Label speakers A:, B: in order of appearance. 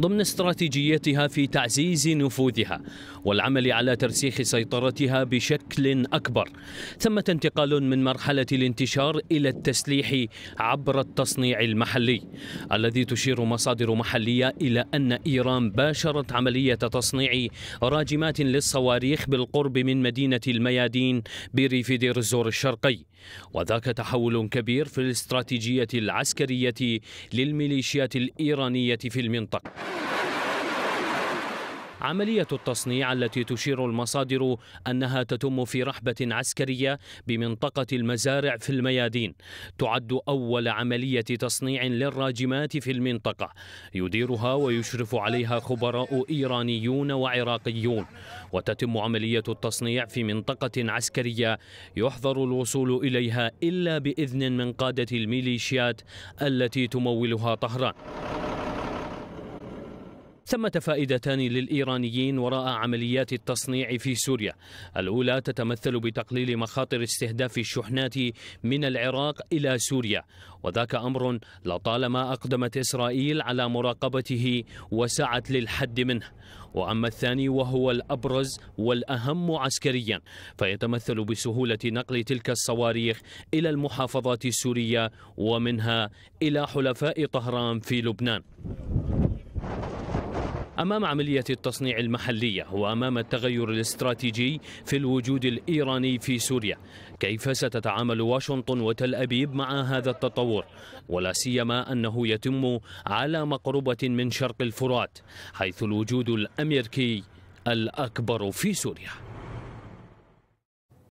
A: ضمن استراتيجيتها في تعزيز نفوذها والعمل على ترسيخ سيطرتها بشكل اكبر ثمه انتقال من مرحله الانتشار الى التسليح عبر التصنيع المحلي الذي تشير مصادر محليه الى ان ايران باشرت عمليه تصنيع راجمات للصواريخ بالقرب من مدينه الميادين بريف دير الزور الشرقي وذاك تحول كبير في الاستراتيجية العسكرية للميليشيات الإيرانية في المنطقة عملية التصنيع التي تشير المصادر أنها تتم في رحبة عسكرية بمنطقة المزارع في الميادين تعد أول عملية تصنيع للراجمات في المنطقة يديرها ويشرف عليها خبراء إيرانيون وعراقيون وتتم عملية التصنيع في منطقة عسكرية يحظر الوصول إليها إلا بإذن من قادة الميليشيات التي تمولها طهران ثمة فائدتان للإيرانيين وراء عمليات التصنيع في سوريا الأولى تتمثل بتقليل مخاطر استهداف الشحنات من العراق إلى سوريا وذاك أمر لطالما أقدمت إسرائيل على مراقبته وسعت للحد منه وأما الثاني وهو الأبرز والأهم عسكريا فيتمثل بسهولة نقل تلك الصواريخ إلى المحافظات السورية ومنها إلى حلفاء طهران في لبنان أمام عملية التصنيع المحلية وأمام التغير الاستراتيجي في الوجود الإيراني في سوريا كيف ستتعامل واشنطن وتل أبيب مع هذا التطور ولا سيما أنه يتم على مقربة من شرق الفرات حيث الوجود الأمريكي الأكبر في سوريا